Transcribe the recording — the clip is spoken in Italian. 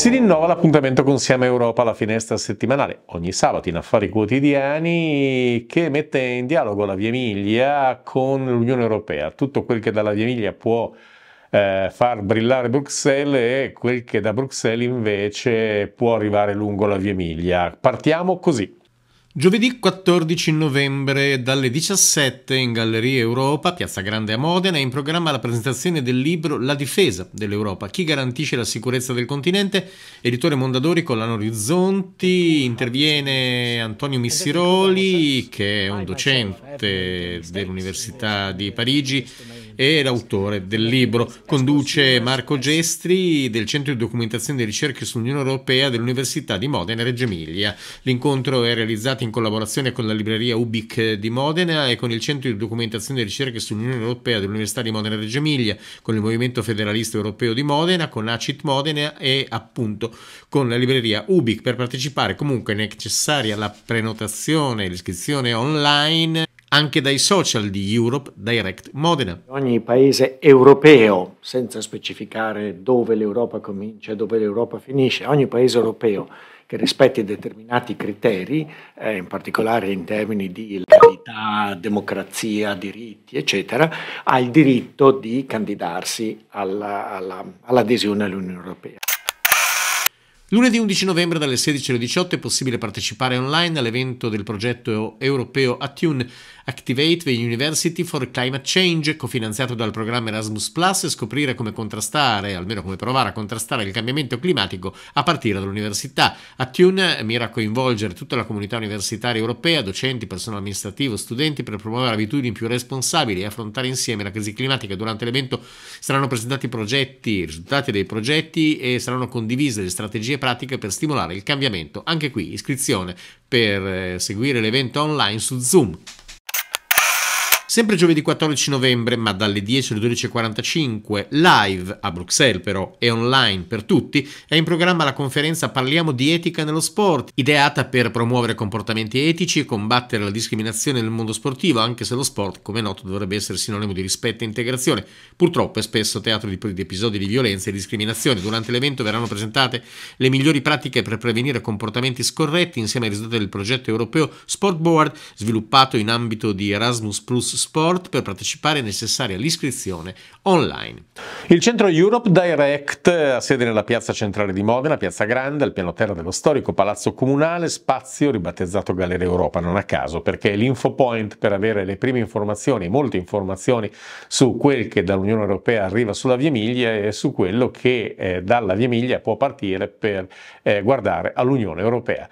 Si rinnova l'appuntamento con Siamo Europa alla finestra settimanale, ogni sabato in Affari Quotidiani, che mette in dialogo la Via Emilia con l'Unione Europea. Tutto quel che dalla Via Emilia può eh, far brillare Bruxelles e quel che da Bruxelles invece può arrivare lungo la Via Emilia. Partiamo così. Giovedì 14 novembre dalle 17 in Galleria Europa, Piazza Grande a Modena, è in programma la presentazione del libro La difesa dell'Europa, chi garantisce la sicurezza del continente, editore Mondadori con Lano Orizzonti, interviene Antonio Missiroli che è un docente dell'Università eh, di Parigi è l'autore del libro. Conduce Marco Gestri del Centro di Documentazione e Ricerche sull'Unione Europea dell'Università di Modena e Reggio Emilia. L'incontro è realizzato in collaborazione con la libreria Ubic di Modena e con il Centro di Documentazione e Ricerche sull'Unione Europea dell'Università di Modena e Reggio Emilia, con il Movimento Federalista Europeo di Modena, con ACIT Modena e appunto con la libreria Ubic. Per partecipare comunque è necessaria la prenotazione e l'iscrizione online anche dai social di Europe Direct Modena. Ogni paese europeo, senza specificare dove l'Europa comincia e dove l'Europa finisce, ogni paese europeo che rispetti determinati criteri, eh, in particolare in termini di legalità, democrazia, diritti, eccetera, ha il diritto di candidarsi all'adesione all'Unione Europea. Lunedì 11 novembre dalle 16 alle 18 è possibile partecipare online all'evento del progetto europeo Attune Activate the University for Climate Change, cofinanziato dal programma Erasmus Plus, e scoprire come contrastare, almeno come provare a contrastare il cambiamento climatico a partire dall'università. Attune mira a coinvolgere tutta la comunità universitaria europea, docenti, personale amministrativo, studenti, per promuovere abitudini più responsabili e affrontare insieme la crisi climatica. Durante l'evento saranno presentati i progetti, i risultati dei progetti e saranno condivise le strategie pratiche per stimolare il cambiamento. Anche qui iscrizione per eh, seguire l'evento online su Zoom. Sempre giovedì 14 novembre, ma dalle 10 alle 12.45, live a Bruxelles però e online per tutti, è in programma la conferenza Parliamo di etica nello sport, ideata per promuovere comportamenti etici e combattere la discriminazione nel mondo sportivo, anche se lo sport, come noto, dovrebbe essere sinonimo di rispetto e integrazione. Purtroppo è spesso teatro di, episodi di violenza e discriminazione. Durante l'evento verranno presentate le migliori pratiche per prevenire comportamenti scorretti insieme ai risultati del progetto europeo Sport Board, sviluppato in ambito di Erasmus Plus Sport per partecipare è necessaria l'iscrizione online. Il centro Europe Direct ha sede nella piazza centrale di Modena, piazza Grande, al piano terra dello storico palazzo comunale, spazio ribattezzato Galleria Europa, non a caso, perché è l'infopoint per avere le prime informazioni, molte informazioni su quel che dall'Unione Europea arriva sulla Via Miglia e su quello che eh, dalla Via Miglia può partire per eh, guardare all'Unione Europea.